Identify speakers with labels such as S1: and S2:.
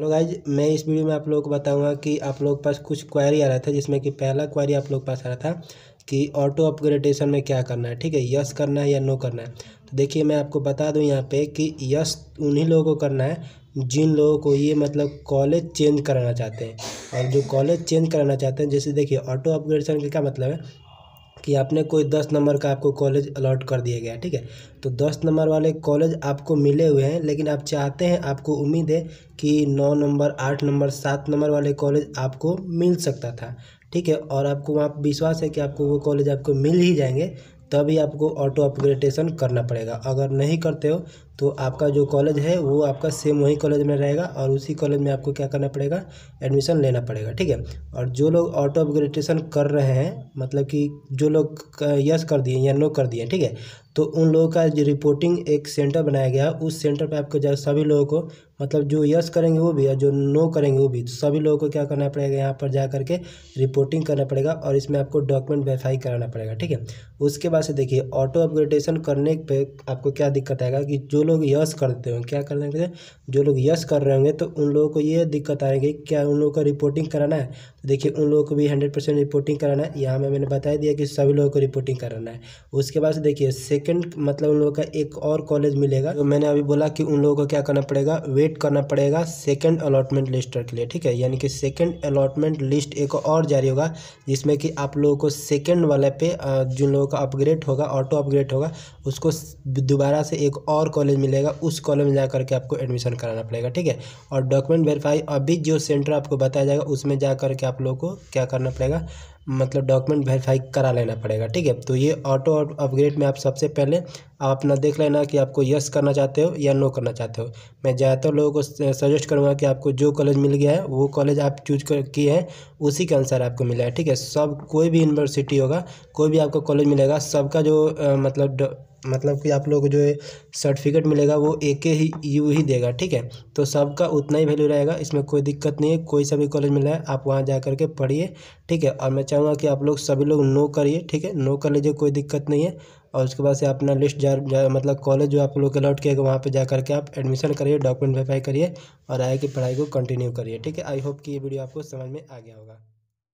S1: hello guys मैं इस video में आप लोगों को बताऊंगा कि आप लोग के पास कुछ क्वारी आ रहा था जिसमें कि पहला क्वारी आप लोग के पास आ रहा था कि ऑटो अपग्रेडेशन में क्या करना है ठीक है यस करना है या नो करना है तो देखिए मैं आपको बता दूं यहाँ पे कि यस उन्हीं लोगों को करना है जिन लोगों को ये मतलब कॉलेज चेंज कराना चाहते हैं और जो कॉलेज चेंज कराना चाहते हैं जैसे देखिए ऑटो अपग्रेडेशन का क्या मतलब है कि आपने कोई दस नंबर का आपको कॉलेज अलॉट कर दिया गया ठीक है तो दस नंबर वाले कॉलेज आपको मिले हुए हैं लेकिन आप चाहते हैं आपको उम्मीद है कि नौ नंबर आठ नंबर सात नंबर वाले कॉलेज आपको मिल सकता था ठीक है और आपको वहाँ विश्वास है कि आपको वो कॉलेज आपको मिल ही जाएंगे तभी आपको ऑटो अपग्रेडेशन करना पड़ेगा अगर नहीं करते हो तो आपका जो कॉलेज है वो आपका सेम वही कॉलेज में रहेगा और उसी कॉलेज में आपको क्या करना पड़ेगा एडमिशन लेना पड़ेगा ठीक है और जो लोग ऑटो अपग्रेडेशन कर रहे हैं मतलब कि जो लोग यस कर दिए या नो कर दिए ठीक है तो उन लोगों का जो रिपोर्टिंग एक सेंटर बनाया गया उस सेंटर पर आपको जा सभी लोगों को मतलब जो यस करेंगे वो भी और जो नो करेंगे वो भी तो सभी लोगों को क्या करना पड़ेगा यहाँ पर जा करके रिपोर्टिंग करना पड़ेगा और इसमें आपको डॉक्यूमेंट वेरीफाई कराना पड़ेगा ठीक है उसके बाद से देखिए ऑटो अपग्रेडेशन करने पर आपको क्या दिक्कत आएगा कि जो लोग यश करते होंगे क्या कर देंगे जो लोग यश कर रहे होंगे तो उन लोगों को ये दिक्कत आएगी क्या उन लोगों का रिपोर्टिंग कराना है तो देखिए उन लोगों को भी हंड्रेड परसेंट रिपोर्टिंग कराना है यहाँ में मैंने बता दिया कि सभी लोगों को रिपोर्टिंग कराना है उसके बाद से देखिए सेकेंड मतलब उन लोगों का एक और कॉलेज मिलेगा तो मैंने अभी बोला कि उन लोगों को क्या करना पड़ेगा वेट करना पड़ेगा सेकेंड अलॉटमेंट लिस्ट के लिए ठीक है यानी कि सेकेंड अलॉटमेंट लिस्ट एक और जारी होगा जिसमें कि आप लोगों को सेकेंड वाले पे जिन लोगों का अपग्रेड होगा ऑटो अपग्रेड होगा उसको दोबारा से एक और कॉलेज मिलेगा उस कॉलम में जा करके आपको एडमिशन कराना पड़ेगा ठीक है और डॉक्यूमेंट वेरीफाई अभी जो सेंटर आपको बताया जाएगा उसमें जा करके आप लोग को क्या करना पड़ेगा मतलब डॉक्यूमेंट वेरीफाई करा लेना पड़ेगा ठीक है तो ये ऑटो अपग्रेड में आप सबसे पहले आप अपना देख लेना कि आपको यस करना चाहते हो या नो करना चाहते हो मैं ज़्यादातर लोगों को सजेस्ट करूँगा कि आपको जो कॉलेज मिल गया है वो कॉलेज आप चूज कर किए हैं उसी के अनुसार आपको मिला है ठीक है सब कोई भी यूनिवर्सिटी होगा कोई भी आपको कॉलेज मिलेगा सबका जो आ, मतलब मतलब कि आप लोग को जो है सर्टिफिकेट मिलेगा वो एक ही यू ही देगा ठीक है तो सबका उतना ही वैल्यू रहेगा इसमें कोई दिक्कत नहीं है कोई सा भी कॉलेज मिल रहा है आप वहाँ जा कर के पढ़िए ठीक है और मैं चाहूँगा कि आप लोग सभी लोग नो करिए ठीक है नो कर लीजिए कोई दिक्कत नहीं है और उसके बाद से अपना लिस्ट जा, जा मतलब कॉलेज जो आप लोग अलॉट किया वहाँ पर जा करके आप एडमिशन करिए डॉक्यूमेंट वेरीफाई करिए और आए की पढ़ाई को कंटिन्यू करिए ठीक है आई होप कि ये वीडियो आपको समझ में आ गया होगा